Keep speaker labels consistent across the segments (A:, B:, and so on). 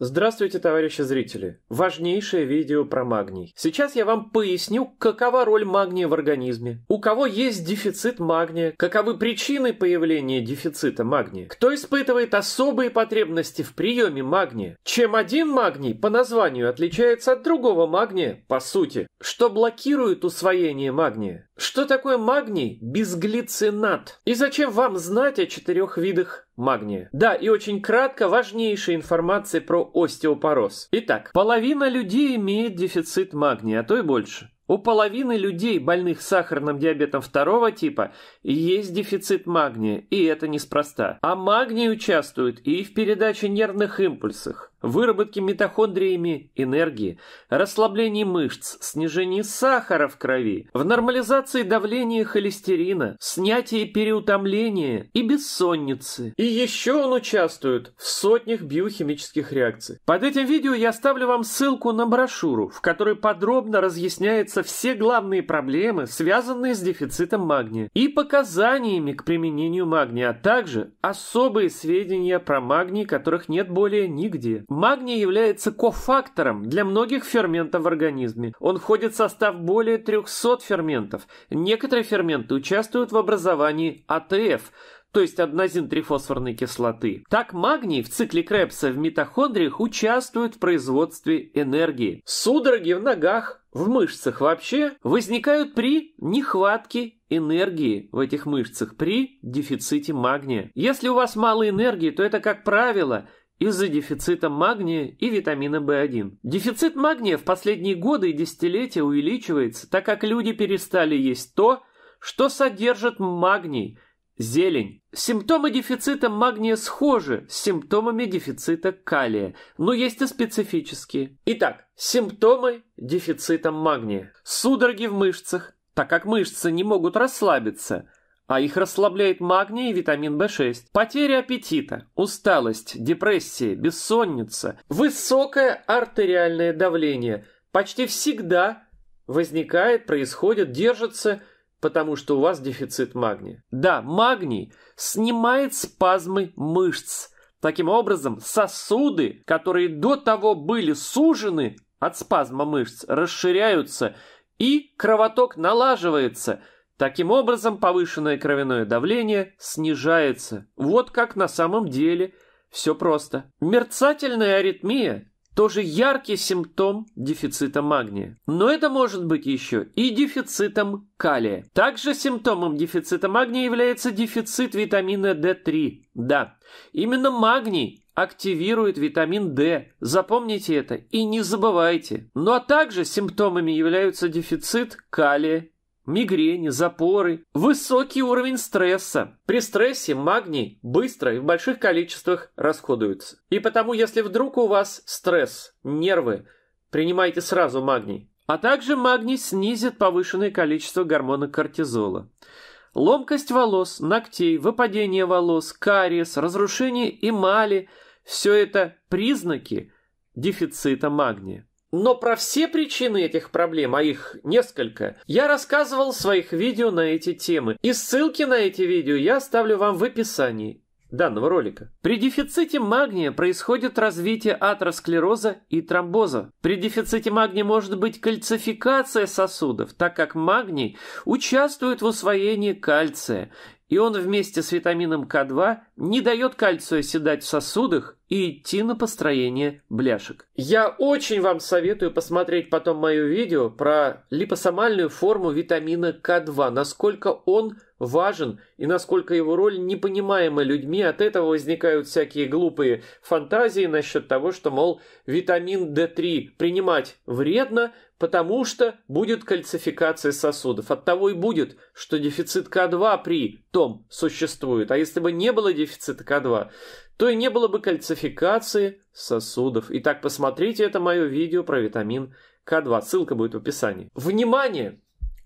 A: Здравствуйте, товарищи зрители! Важнейшее видео про магний. Сейчас я вам поясню, какова роль магния в организме, у кого есть дефицит магния, каковы причины появления дефицита магния, кто испытывает особые потребности в приеме магния, чем один магний по названию отличается от другого магния, по сути, что блокирует усвоение магния, что такое магний без глицинат и зачем вам знать о четырех видах магния. Да, и очень кратко важнейшая информация про остеопороз. Итак, половина людей имеет дефицит магния, а то и больше. У половины людей, больных сахарным диабетом второго типа, есть дефицит магния, и это неспроста. А магний участвует и в передаче нервных импульсов, выработке митохондриями энергии, расслаблении мышц, снижении сахара в крови, в нормализации давления холестерина, снятии переутомления и бессонницы. И еще он участвует в сотнях биохимических реакций. Под этим видео я оставлю вам ссылку на брошюру, в которой подробно разъясняются все главные проблемы, связанные с дефицитом магния и показаниями к применению магния, а также особые сведения про магний, которых нет более нигде. Магний является кофактором для многих ферментов в организме. Он входит в состав более 300 ферментов. Некоторые ферменты участвуют в образовании АТФ, то есть аднозин-трифосфорной кислоты. Так магний в цикле Крепса в митохондриях участвует в производстве энергии. Судороги в ногах, в мышцах вообще возникают при нехватке энергии в этих мышцах, при дефиците магния. Если у вас мало энергии, то это, как правило, из-за дефицита магния и витамина В1. Дефицит магния в последние годы и десятилетия увеличивается, так как люди перестали есть то, что содержит магний – зелень. Симптомы дефицита магния схожи с симптомами дефицита калия, но есть и специфические. Итак, симптомы дефицита магния. Судороги в мышцах, так как мышцы не могут расслабиться – а их расслабляет магний и витамин b 6 Потеря аппетита, усталость, депрессия, бессонница, высокое артериальное давление почти всегда возникает, происходит, держится, потому что у вас дефицит магния. Да, магний снимает спазмы мышц. Таким образом, сосуды, которые до того были сужены от спазма мышц, расширяются, и кровоток налаживается – Таким образом, повышенное кровяное давление снижается. Вот как на самом деле все просто. Мерцательная аритмия – тоже яркий симптом дефицита магния. Но это может быть еще и дефицитом калия. Также симптомом дефицита магния является дефицит витамина D3. Да, именно магний активирует витамин D. Запомните это и не забывайте. Ну а также симптомами являются дефицит калия мигрени, запоры, высокий уровень стресса. При стрессе магний быстро и в больших количествах расходуется. И потому, если вдруг у вас стресс, нервы, принимайте сразу магний. А также магний снизит повышенное количество гормона кортизола. Ломкость волос, ногтей, выпадение волос, кариес, разрушение эмали – все это признаки дефицита магния. Но про все причины этих проблем, а их несколько, я рассказывал в своих видео на эти темы. И ссылки на эти видео я оставлю вам в описании данного ролика. При дефиците магния происходит развитие атеросклероза и тромбоза. При дефиците магния может быть кальцификация сосудов, так как магний участвует в усвоении кальция и он вместе с витамином К2 не дает кальцию оседать в сосудах и идти на построение бляшек. Я очень вам советую посмотреть потом мое видео про липосомальную форму витамина К2, насколько он важен и насколько его роль непонимаема людьми. От этого возникают всякие глупые фантазии насчет того, что, мол, витамин D3 принимать вредно, потому что будет кальцификация сосудов. От того и будет, что дефицит К2 при том существует. А если бы не было дефицита К2, то и не было бы кальцификации сосудов. Итак, посмотрите это мое видео про витамин К2. Ссылка будет в описании. Внимание!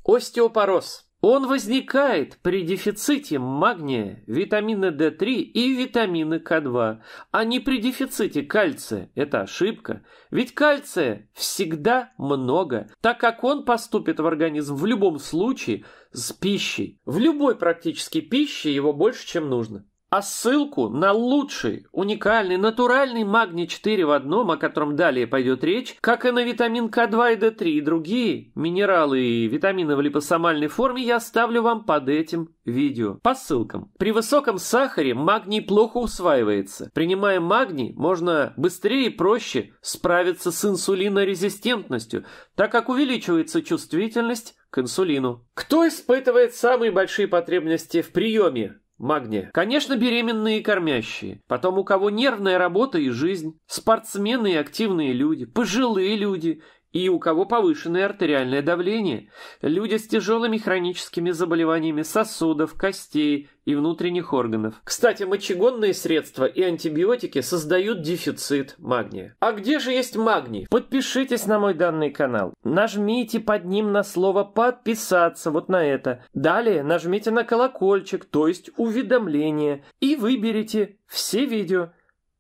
A: Остеопороз. Он возникает при дефиците магния, витамина D3 и витамина К2, а не при дефиците кальция. Это ошибка. Ведь кальция всегда много, так как он поступит в организм в любом случае с пищей. В любой практически пище его больше, чем нужно а ссылку на лучший, уникальный, натуральный магний 4 в одном, о котором далее пойдет речь, как и на витамин К2 и Д3 и другие минералы и витамины в липосомальной форме, я оставлю вам под этим видео по ссылкам. При высоком сахаре магний плохо усваивается. Принимая магний, можно быстрее и проще справиться с инсулинорезистентностью, так как увеличивается чувствительность к инсулину. Кто испытывает самые большие потребности в приеме магния. Конечно, беременные и кормящие. Потом у кого нервная работа и жизнь. Спортсмены и активные люди. Пожилые люди и у кого повышенное артериальное давление, люди с тяжелыми хроническими заболеваниями сосудов, костей и внутренних органов. Кстати, мочегонные средства и антибиотики создают дефицит магния. А где же есть магний? Подпишитесь на мой данный канал. Нажмите под ним на слово «подписаться» вот на это. Далее нажмите на колокольчик, то есть уведомление, и выберите все видео.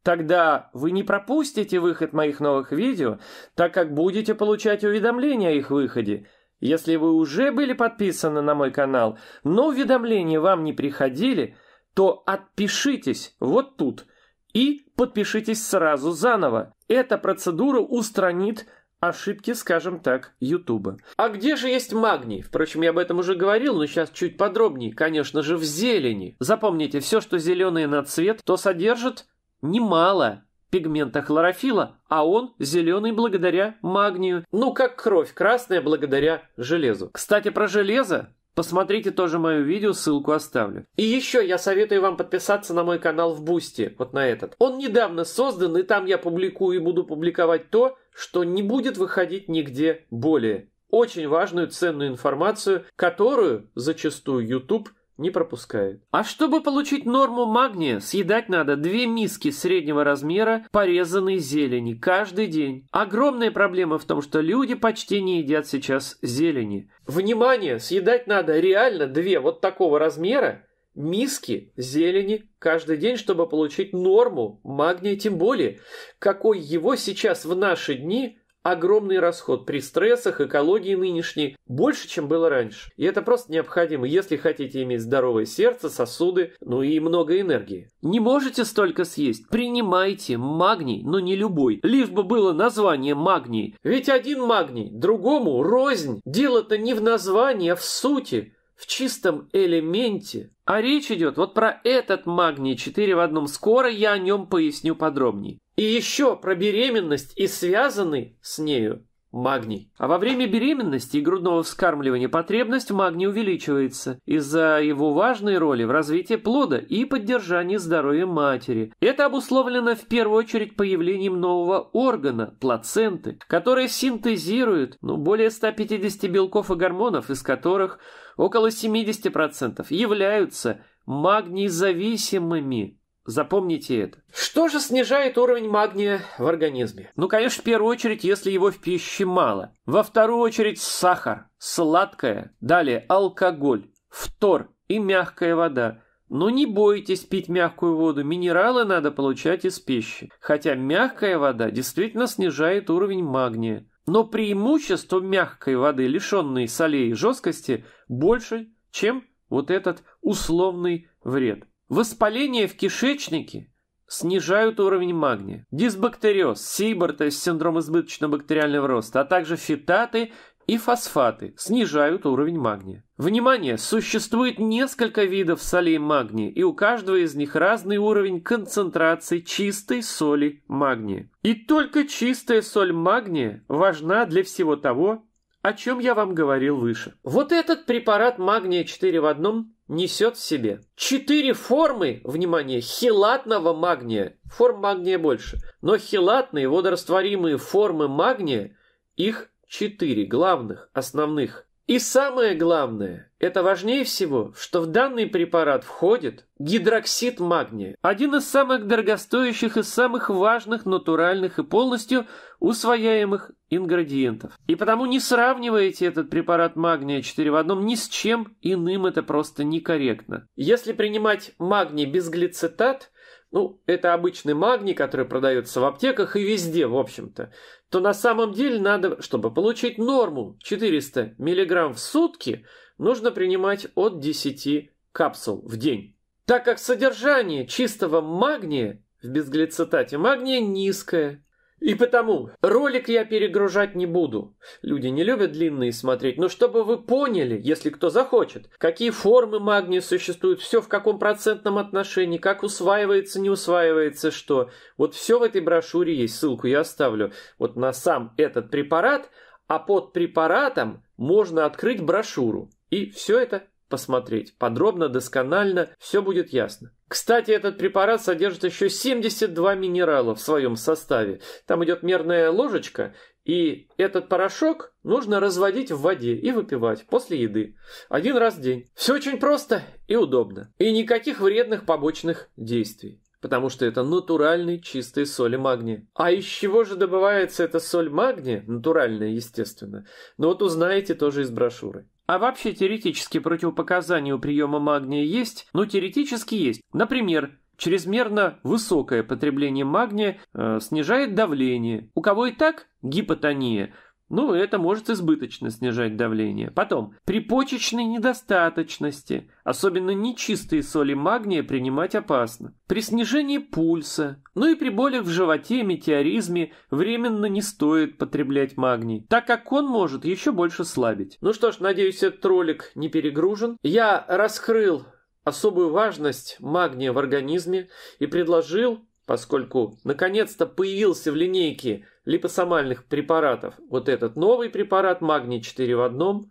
A: Тогда вы не пропустите выход моих новых видео, так как будете получать уведомления о их выходе. Если вы уже были подписаны на мой канал, но уведомления вам не приходили, то отпишитесь вот тут и подпишитесь сразу заново. Эта процедура устранит ошибки, скажем так, Ютуба. А где же есть магний? Впрочем, я об этом уже говорил, но сейчас чуть подробнее. Конечно же, в зелени. Запомните, все, что зеленое на цвет, то содержит немало пигмента хлорофила, а он зеленый благодаря магнию, ну как кровь красная благодаря железу. Кстати, про железо Посмотрите тоже мое видео, ссылку оставлю. И еще я советую вам подписаться на мой канал в Бусти, вот на этот. Он недавно создан, и там я публикую и буду публиковать то, что не будет выходить нигде более. Очень важную, ценную информацию, которую зачастую YouTube не пропускают. А чтобы получить норму магния, съедать надо две миски среднего размера порезанной зелени каждый день. Огромная проблема в том, что люди почти не едят сейчас зелени. Внимание, съедать надо реально две вот такого размера миски зелени каждый день, чтобы получить норму магния, тем более, какой его сейчас в наши дни – огромный расход при стрессах, экологии нынешней, больше, чем было раньше. И это просто необходимо, если хотите иметь здоровое сердце, сосуды, ну и много энергии. Не можете столько съесть? Принимайте магний, но не любой. Лишь бы было название магний. Ведь один магний, другому рознь. Дело-то не в названии, а в сути в чистом элементе. А речь идет вот про этот магний 4 в одном. Скоро я о нем поясню подробнее. И еще про беременность и связанный с нею магний. А во время беременности и грудного вскармливания потребность в магнии увеличивается из-за его важной роли в развитии плода и поддержании здоровья матери. Это обусловлено в первую очередь появлением нового органа – плаценты, которая синтезирует ну, более 150 белков и гормонов, из которых около 70% являются магнезависимыми. Запомните это. Что же снижает уровень магния в организме? Ну, конечно, в первую очередь, если его в пище мало. Во вторую очередь, сахар, сладкое, далее алкоголь, фтор и мягкая вода. Но ну, не бойтесь пить мягкую воду, минералы надо получать из пищи. Хотя мягкая вода действительно снижает уровень магния. Но преимущество мягкой воды, лишенной солей и жесткости, больше, чем вот этот условный вред. Воспаление в кишечнике снижают уровень магния. Дисбактериоз, Сибор, то есть синдром избыточного бактериального роста, а также фитаты и фосфаты снижают уровень магния. Внимание! Существует несколько видов солей магния, и у каждого из них разный уровень концентрации чистой соли магния. И только чистая соль магния важна для всего того, о чем я вам говорил выше. Вот этот препарат магния 4 в одном несет в себе четыре формы, внимание, хилатного магния. Форм магния больше. Но хилатные водорастворимые формы магния, их четыре главных, основных. И самое главное, это важнее всего, что в данный препарат входит гидроксид магния, один из самых дорогостоящих и самых важных натуральных и полностью усвояемых ингредиентов. И потому не сравнивайте этот препарат магния 4 в одном ни с чем иным, это просто некорректно. Если принимать магний без глицетат – ну, это обычный магний, который продается в аптеках и везде, в общем-то, то на самом деле надо, чтобы получить норму 400 мг в сутки, нужно принимать от 10 капсул в день. Так как содержание чистого магния в безглицетате магния низкое, и потому ролик я перегружать не буду. Люди не любят длинные смотреть, но чтобы вы поняли, если кто захочет, какие формы магния существуют, все в каком процентном отношении, как усваивается, не усваивается, что. Вот все в этой брошюре есть, ссылку я оставлю. Вот на сам этот препарат, а под препаратом можно открыть брошюру. И все это посмотреть. Подробно, досконально, все будет ясно. Кстати, этот препарат содержит еще 72 минерала в своем составе. Там идет мерная ложечка, и этот порошок нужно разводить в воде и выпивать после еды. Один раз в день. Все очень просто и удобно. И никаких вредных побочных действий. Потому что это натуральный чистый соль и магния. А из чего же добывается эта соль магния? Натуральная, естественно. Но вот узнаете тоже из брошюры. А вообще теоретически противопоказания у приема магния есть? Ну, теоретически есть. Например, чрезмерно высокое потребление магния э, снижает давление. У кого и так гипотония – ну, это может избыточно снижать давление. Потом, при почечной недостаточности, особенно нечистые соли магния принимать опасно. При снижении пульса, ну и при болях в животе, метеоризме временно не стоит потреблять магний, так как он может еще больше слабить. Ну что ж, надеюсь, этот ролик не перегружен. Я раскрыл особую важность магния в организме и предложил поскольку наконец-то появился в линейке липосомальных препаратов вот этот новый препарат магний 4 в одном,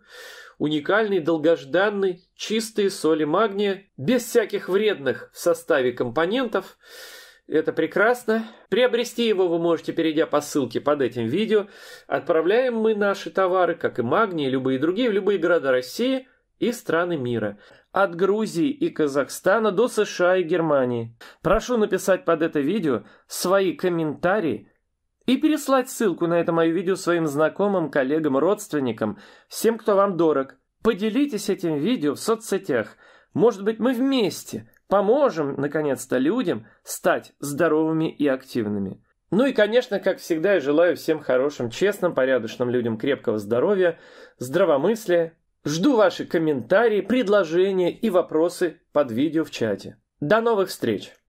A: уникальный, долгожданный, чистые соли магния, без всяких вредных в составе компонентов. Это прекрасно. Приобрести его вы можете, перейдя по ссылке под этим видео. Отправляем мы наши товары, как и магний, любые другие, в любые города России – и страны мира, от Грузии и Казахстана до США и Германии. Прошу написать под это видео свои комментарии и переслать ссылку на это мое видео своим знакомым, коллегам, родственникам, всем, кто вам дорог. Поделитесь этим видео в соцсетях. Может быть, мы вместе поможем, наконец-то, людям стать здоровыми и активными. Ну и, конечно, как всегда, я желаю всем хорошим, честным, порядочным людям крепкого здоровья, здравомыслия Жду ваши комментарии, предложения и вопросы под видео в чате. До новых встреч!